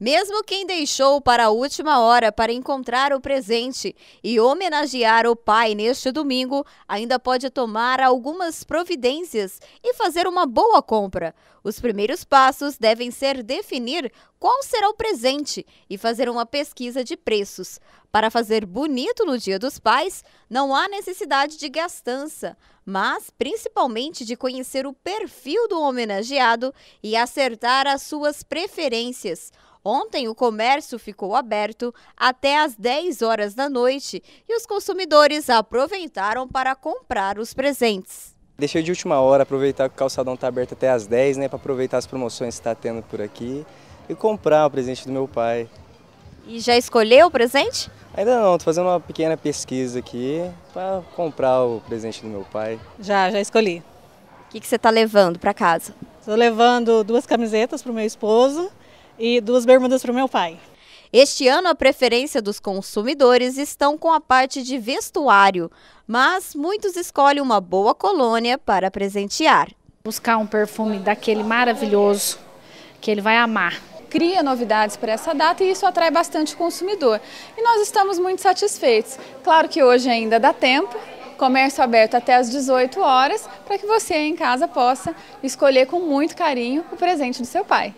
Mesmo quem deixou para a última hora para encontrar o presente e homenagear o pai neste domingo, ainda pode tomar algumas providências e fazer uma boa compra. Os primeiros passos devem ser definir qual será o presente e fazer uma pesquisa de preços. Para fazer bonito no Dia dos Pais, não há necessidade de gastança, mas principalmente de conhecer o perfil do homenageado e acertar as suas preferências. Ontem o comércio ficou aberto até às 10 horas da noite e os consumidores aproveitaram para comprar os presentes. Deixei de última hora aproveitar que o calçadão está aberto até às 10, né, para aproveitar as promoções que está tendo por aqui e comprar o presente do meu pai. E já escolheu o presente? Ainda não, estou fazendo uma pequena pesquisa aqui para comprar o presente do meu pai. Já, já escolhi. O que, que você está levando para casa? Estou levando duas camisetas para o meu esposo e duas bermudas para o meu pai. Este ano, a preferência dos consumidores estão com a parte de vestuário, mas muitos escolhem uma boa colônia para presentear. Buscar um perfume daquele maravilhoso que ele vai amar cria novidades para essa data e isso atrai bastante o consumidor. E nós estamos muito satisfeitos. Claro que hoje ainda dá tempo, comércio aberto até às 18 horas, para que você em casa possa escolher com muito carinho o presente do seu pai.